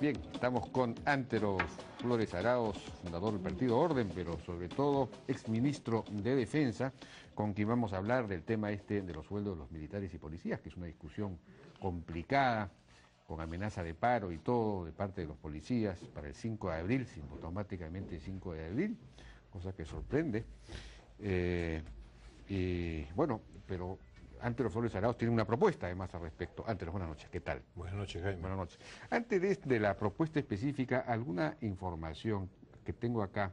Bien, estamos con Antero Flores Araos, fundador del Partido Orden, pero sobre todo exministro de Defensa, con quien vamos a hablar del tema este de los sueldos de los militares y policías, que es una discusión complicada, con amenaza de paro y todo de parte de los policías para el 5 de abril, automáticamente el 5 de abril, cosa que sorprende. Eh, y bueno, pero ante los Flores Araos tiene una propuesta además al respecto. Antes, buenas noches, ¿qué tal? Buenas noches, Jaime. Buenas noches. Antes de, la propuesta específica, alguna información que tengo acá.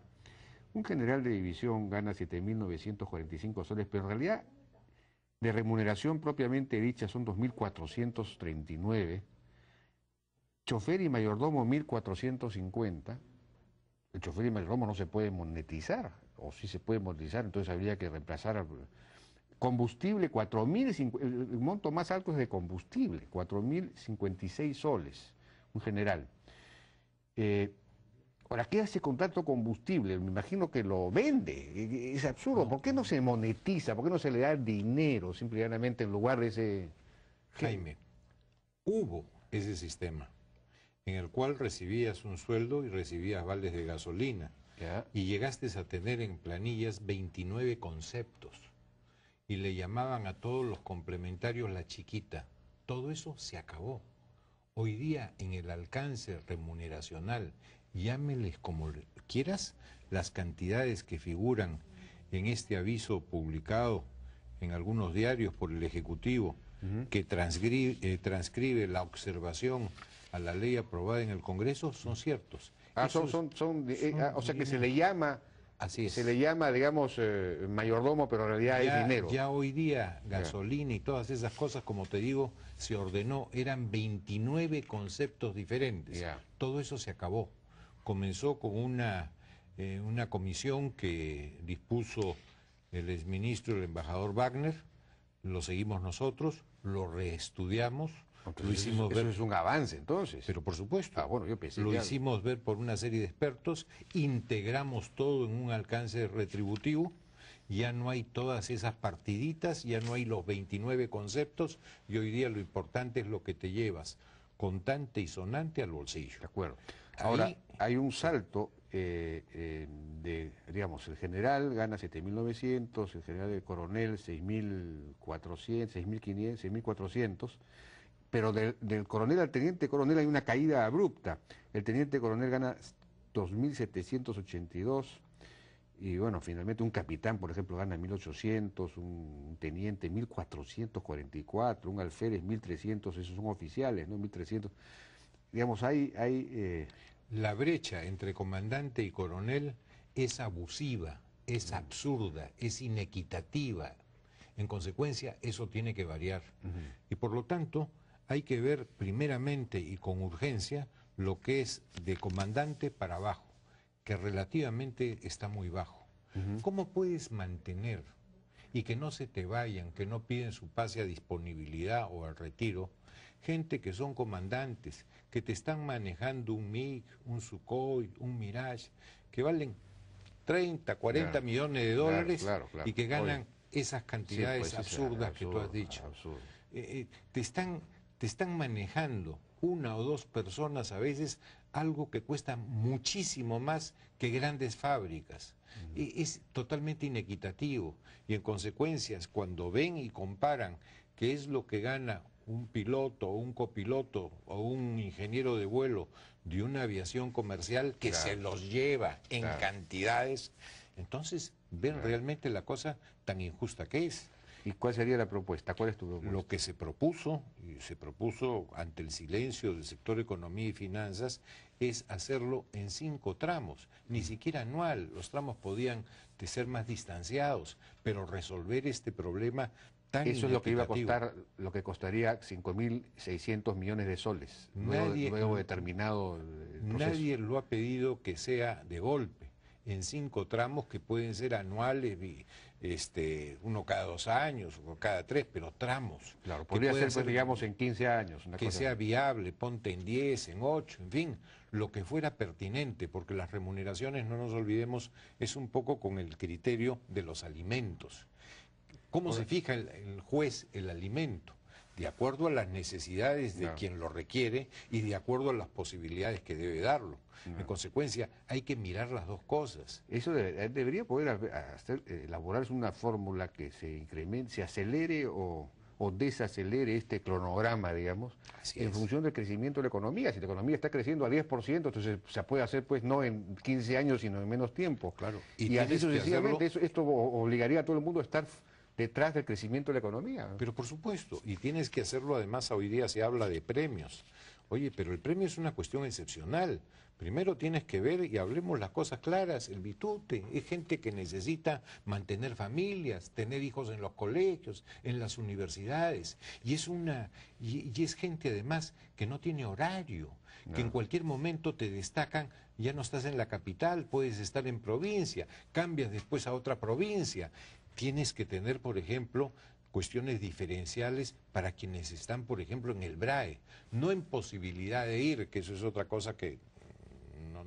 Un general de división gana 7.945 soles, pero en realidad de remuneración propiamente dicha son 2.439. Chofer y mayordomo 1.450. El chofer y mayordomo no se puede monetizar, o si sí se puede monetizar, entonces habría que reemplazar al combustible, el monto más alto es de combustible, 4.056 soles, un general. Eh, ahora, ¿qué hace con tanto combustible? Me imagino que lo vende, e, e, es absurdo, ¿por qué no se monetiza? ¿Por qué no se le da dinero simplemente en lugar de ese... Jaime, hubo ese sistema en el cual recibías un sueldo y recibías vales de gasolina. Y llegaste a tener en planillas 29 conceptos y le llamaban a todos los complementarios la chiquita. Todo eso se acabó. Hoy día en el alcance remuneracional, llámeles como quieras, las cantidades que figuran en este aviso publicado en algunos diarios por el Ejecutivo, que eh, transcribe, la observación a la ley aprobada en el Congreso, son ciertos. Ah, son, son, eh, ah, o sea que se le llama Así Se le llama, digamos, eh, mayordomo, pero en realidad hay es dinero. Ya hoy día, gasolina y todas esas cosas, como te digo, se ordenó, eran 29 conceptos diferentes. Todo eso se acabó. Comenzó con una, eh, una comisión que dispuso el exministro, el embajador Wagner, lo seguimos nosotros, lo reestudiamos lo hicimos eso, es un avance entonces. Pero por supuesto. Ah, bueno, yo pensé lo hicimos ver por una serie de expertos, integramos todo en un alcance retributivo, ya no hay todas esas partiditas, ya no hay los 29 conceptos y hoy día lo importante es lo que te llevas contante y sonante al bolsillo. De acuerdo. Ahora, hay un salto eh, eh, de, digamos, el general gana 7.900, el general de coronel 6.400, 6.500, 6.400 pero del, coronel al teniente coronel hay una caída abrupta. El teniente coronel gana 2.782 y bueno, finalmente un capitán, por ejemplo, gana 1.800, un teniente 1.444, un alférez 1.300, esos son oficiales, ¿no? 1.300. Digamos, hay... hay eh, La brecha entre comandante y coronel es abusiva, es mm. absurda, es inequitativa. En consecuencia, eso tiene que variar. Y por lo tanto, hay que ver primeramente y con urgencia lo que es de comandante para abajo, que relativamente está muy bajo. ¿Cómo puedes mantener y que no se te vayan, que no piden su pase a disponibilidad o al retiro, gente que son comandantes, que te están manejando un MiG, un Sukhoi, un Mirage, que valen 30, 40 millones de dólares y que ganan esas cantidades pues, absurdas que tú has dicho. Eh, eh, te están te están manejando una o dos personas a veces algo que cuesta muchísimo más que grandes fábricas. y e, Es totalmente inequitativo y en consecuencias cuando ven y comparan qué es lo que gana un piloto, o un copiloto o un ingeniero de vuelo de una aviación comercial que se los lleva en cantidades, entonces ven realmente la cosa tan injusta que es. ¿Y cuál sería la propuesta? ¿Cuál es tu propuesta? Lo que se propuso, y se propuso ante el silencio del sector economía y finanzas, es hacerlo en cinco tramos, ni mm. siquiera anual. Los tramos podían ser más distanciados, pero resolver este problema tan Eso es lo que iba a costar, lo que costaría 5.600 millones de soles, nadie, determinado Nadie lo ha pedido que sea de golpe en cinco tramos que pueden ser anuales, este, uno cada dos años o cada tres, pero tramos. Claro, podría ser, digamos, en 15 años. que sea viable, ponte en 10, en 8, en fin, lo que fuera pertinente, porque las remuneraciones, no nos olvidemos, es un poco con el criterio de los alimentos. ¿Cómo se fija el juez el alimento? de acuerdo a las necesidades de quien lo requiere y de acuerdo a las posibilidades que debe darlo. En consecuencia, hay que mirar las dos cosas. Eso eh, debería poder hacer, eh, elaborarse una fórmula que se incremente, se acelere o, desacelere este cronograma, digamos, en función del crecimiento de la economía. Si la economía está creciendo a 10%, entonces se puede hacer, pues, no en 15 años, sino en menos tiempo. Claro. Y, así sucesivamente, esto obligaría a todo el mundo a estar detrás del crecimiento de la economía. Pero por supuesto, y tienes que hacerlo además, hoy día se habla de premios. Oye, pero el premio es una cuestión excepcional. Primero tienes que ver y hablemos las cosas claras, el bitute, es gente que necesita mantener familias, tener hijos en los colegios, en las universidades, y es una y, es gente además que no tiene horario, que en cualquier momento te destacan, ya no estás en la capital, puedes estar en provincia, cambias después a otra provincia. Tienes que tener, por ejemplo, cuestiones diferenciales para quienes están, por ejemplo, en el BRAE, no en posibilidad de ir, que eso es otra cosa que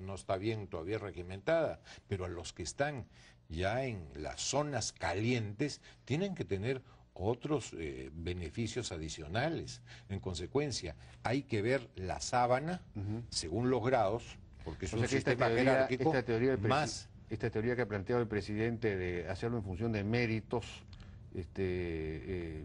no, está bien todavía regimentada, pero a los que están ya en las zonas calientes tienen que tener otros eh, beneficios adicionales. En consecuencia, hay que ver la sábana según los grados, porque es un sistema jerárquico, más esta teoría que ha planteado el presidente de hacerlo en función de méritos, este, eh,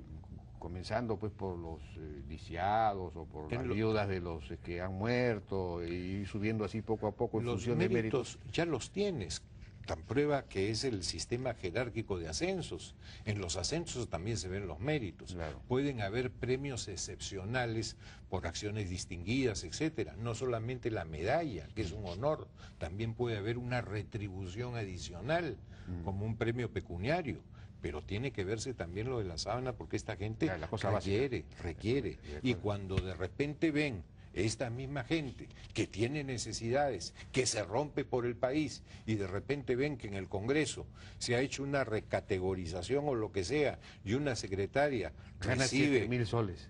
comenzando pues por los viciados eh, o por las viudas de los este, que han muerto y subiendo así poco a poco en función de méritos. Ya los tienes, tan prueba que es el sistema jerárquico de ascensos. En los ascensos también se ven los méritos. Pueden haber premios excepcionales por acciones distinguidas, etcétera. No solamente la medalla, que es un honor, también puede haber una retribución adicional, mm. como un premio pecuniario pero tiene que verse también lo de la sábana porque esta gente requiere, requiere. Y cuando de repente ven esta misma gente que tiene necesidades, que se rompe por el país y de repente ven que en el Congreso se ha hecho una recategorización o lo que sea y una secretaria Gana recibe mil soles.